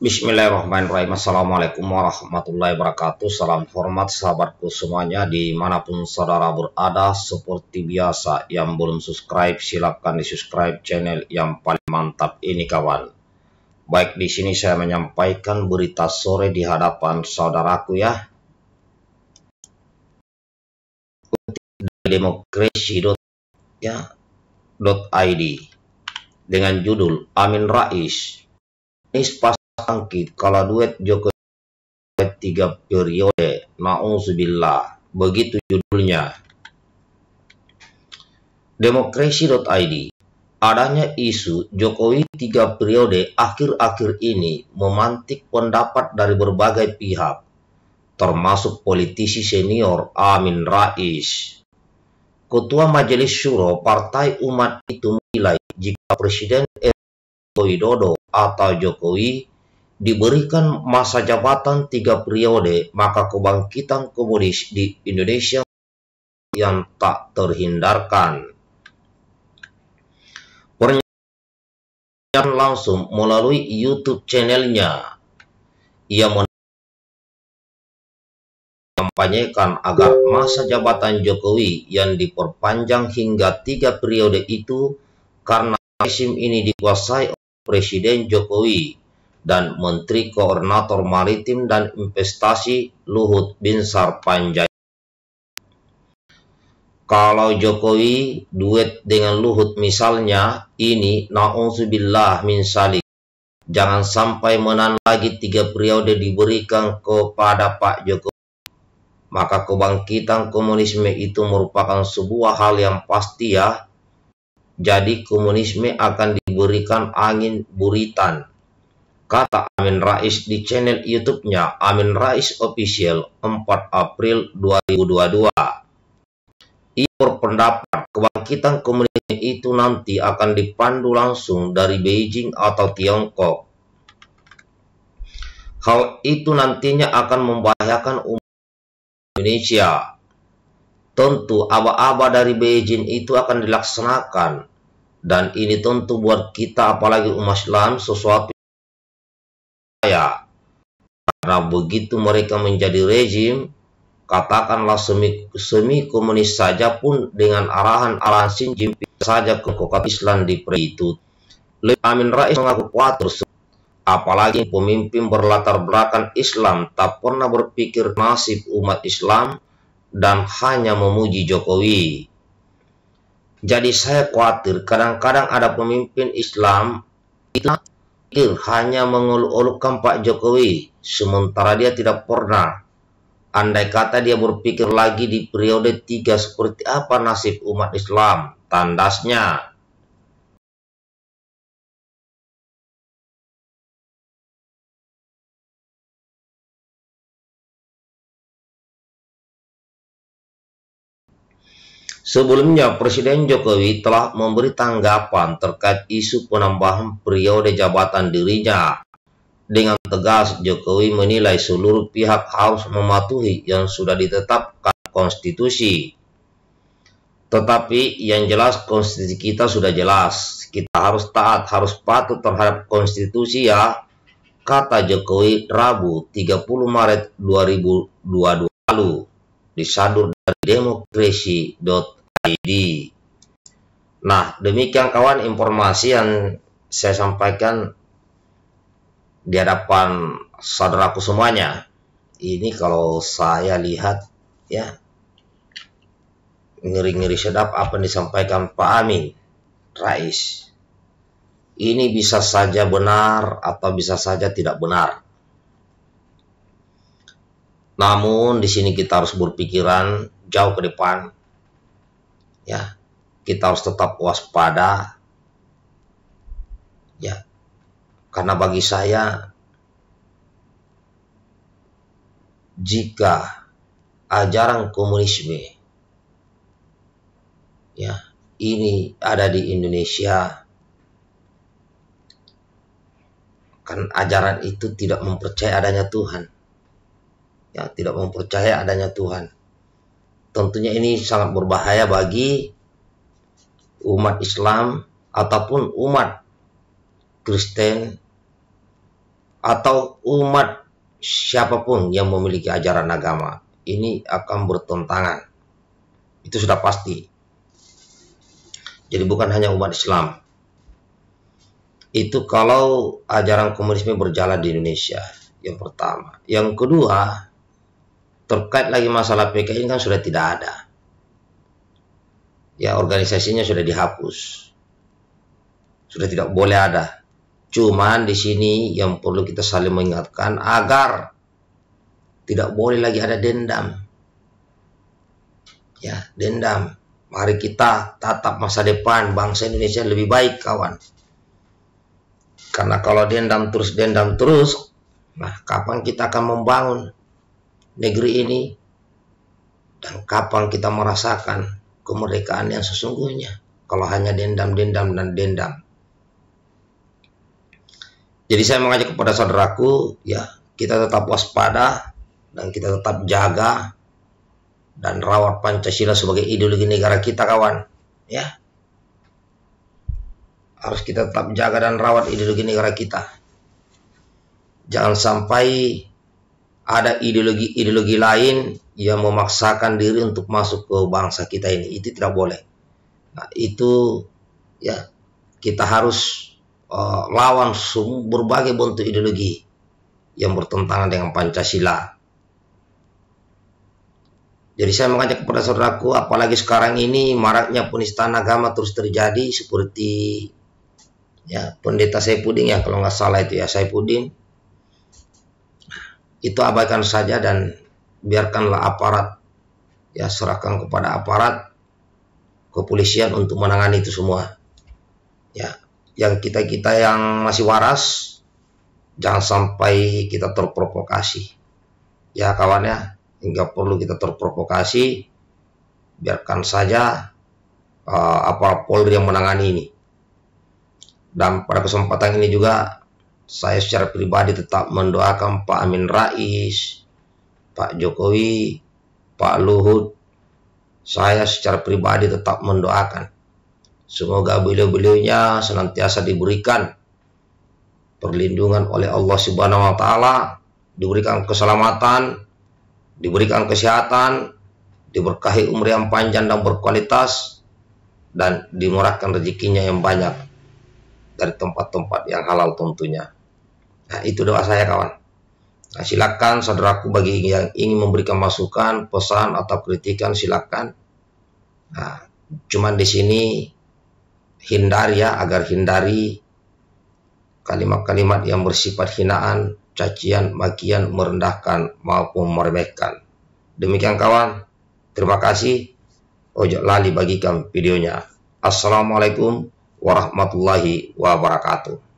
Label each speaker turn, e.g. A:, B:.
A: Bismillahirrahmanirrahim Assalamualaikum warahmatullahi wabarakatuh Salam hormat sahabatku semuanya Dimanapun saudara berada Seperti biasa Yang belum subscribe silahkan di subscribe channel yang paling mantap ini kawan Baik di sini saya menyampaikan berita sore di hadapan saudaraku ya demokrasi.id ya, dengan judul Amin Rais Nispas sangkit kalau duet Jokowi tiga periode na'udzubillah begitu judulnya demokrasi.id adanya isu Jokowi tiga periode akhir-akhir ini memantik pendapat dari berbagai pihak termasuk politisi senior Amin Rais Ketua Majelis Syuro Partai Umat itu menilai jika Presiden Joko Widodo atau Jokowi diberikan masa jabatan tiga periode, maka kebangkitan komunis di Indonesia yang tak terhindarkan. Pernyataan langsung melalui YouTube channelnya. Ia menyampaikan agar masa jabatan Jokowi yang diperpanjang hingga tiga periode itu karena resim ini dikuasai oleh Presiden Jokowi dan Menteri Koordinator Maritim dan Investasi Luhut Binsar Sarpanjaitan. Kalau Jokowi duet dengan Luhut misalnya, ini na'udzubillah min salik. Jangan sampai menang lagi tiga periode diberikan kepada Pak Jokowi. Maka kebangkitan komunisme itu merupakan sebuah hal yang pasti ya. Jadi komunisme akan diberikan angin buritan Kata Amin Rais di channel YouTube-nya Amin Rais Official 4 April 2022. Ia berpendapat kebangkitan komunis itu nanti akan dipandu langsung dari Beijing atau Tiongkok. Hal itu nantinya akan membahayakan umat Indonesia. Tentu aba-aba dari Beijing itu akan dilaksanakan dan ini tentu buat kita apalagi umat Islam sesuatu saya. Karena begitu mereka menjadi rezim, katakanlah semi, semi komunis saja pun dengan arahan-arahan Xi Jinping saja kota Islam di itu. Lebih Amin Rais mengaku kuat tersebut. apalagi pemimpin berlatar belakang Islam tak pernah berpikir nasib umat Islam dan hanya memuji Jokowi. Jadi saya khawatir kadang-kadang ada pemimpin Islam itu hanya mengolok-olokkan Pak Jokowi, sementara dia tidak pernah. Andai kata dia berpikir lagi di periode tiga seperti apa nasib umat Islam, tandasnya Sebelumnya, Presiden Jokowi telah memberi tanggapan terkait isu penambahan periode jabatan dirinya. Dengan tegas, Jokowi menilai seluruh pihak harus mematuhi yang sudah ditetapkan konstitusi. Tetapi yang jelas konstitusi kita sudah jelas. Kita harus taat, harus patuh terhadap konstitusi ya, kata Jokowi Rabu 30 Maret 2022 lalu disadur dari demokrasi.com. ID. Nah, demikian kawan informasi yang saya sampaikan di hadapan saudaraku semuanya. Ini kalau saya lihat ya ngeri-ngeri sedap apa yang disampaikan Pak Amin Rais. Ini bisa saja benar atau bisa saja tidak benar. Namun di sini kita harus berpikiran jauh ke depan ya kita harus tetap waspada ya karena bagi saya jika ajaran komunisme ya ini ada di Indonesia kan ajaran itu tidak mempercayai adanya Tuhan ya tidak mempercayai adanya Tuhan tentunya ini sangat berbahaya bagi umat Islam ataupun umat Kristen atau umat siapapun yang memiliki ajaran agama ini akan bertentangan itu sudah pasti jadi bukan hanya umat Islam itu kalau ajaran komunisme berjalan di Indonesia yang pertama yang kedua terkait lagi masalah PKI kan sudah tidak ada. Ya organisasinya sudah dihapus. Sudah tidak boleh ada. Cuman di sini yang perlu kita saling mengingatkan agar tidak boleh lagi ada dendam. Ya, dendam. Mari kita tatap masa depan bangsa Indonesia lebih baik, kawan. Karena kalau dendam terus dendam terus, nah kapan kita akan membangun negeri ini dan kapan kita merasakan kemerdekaan yang sesungguhnya kalau hanya dendam-dendam dan dendam. Jadi saya mengajak kepada saudaraku ya kita tetap waspada dan kita tetap jaga dan rawat Pancasila sebagai ideologi negara kita kawan ya harus kita tetap jaga dan rawat ideologi negara kita jangan sampai ada ideologi-ideologi lain yang memaksakan diri untuk masuk ke bangsa kita ini. Itu tidak boleh. Nah, itu ya kita harus uh, lawan berbagai bentuk ideologi yang bertentangan dengan Pancasila. Jadi saya mengajak kepada saudaraku, apalagi sekarang ini maraknya penistaan agama terus terjadi seperti ya pendeta saya Puding ya kalau nggak salah itu ya saya Puding itu abaikan saja dan biarkanlah aparat ya serahkan kepada aparat kepolisian untuk menangani itu semua ya yang kita kita yang masih waras jangan sampai kita terprovokasi ya kawan ya hingga perlu kita terprovokasi biarkan saja uh, eh, aparat Polri yang menangani ini dan pada kesempatan ini juga saya secara pribadi tetap mendoakan Pak Amin Rais, Pak Jokowi, Pak Luhut. Saya secara pribadi tetap mendoakan. Semoga beliau-beliaunya senantiasa diberikan perlindungan oleh Allah Subhanahu wa taala, diberikan keselamatan, diberikan kesehatan, diberkahi umur yang panjang dan berkualitas dan dimurahkan rezekinya yang banyak dari tempat-tempat yang halal tentunya. Nah, itu doa saya kawan. Nah, silakan saudaraku bagi yang ingin memberikan masukan, pesan atau kritikan silakan. Nah, cuman di sini hindari ya agar hindari kalimat-kalimat yang bersifat hinaan, cacian, makian, merendahkan maupun meremehkan. Demikian kawan, terima kasih. Ojo lali bagikan videonya. Assalamualaikum warahmatullahi wabarakatuh.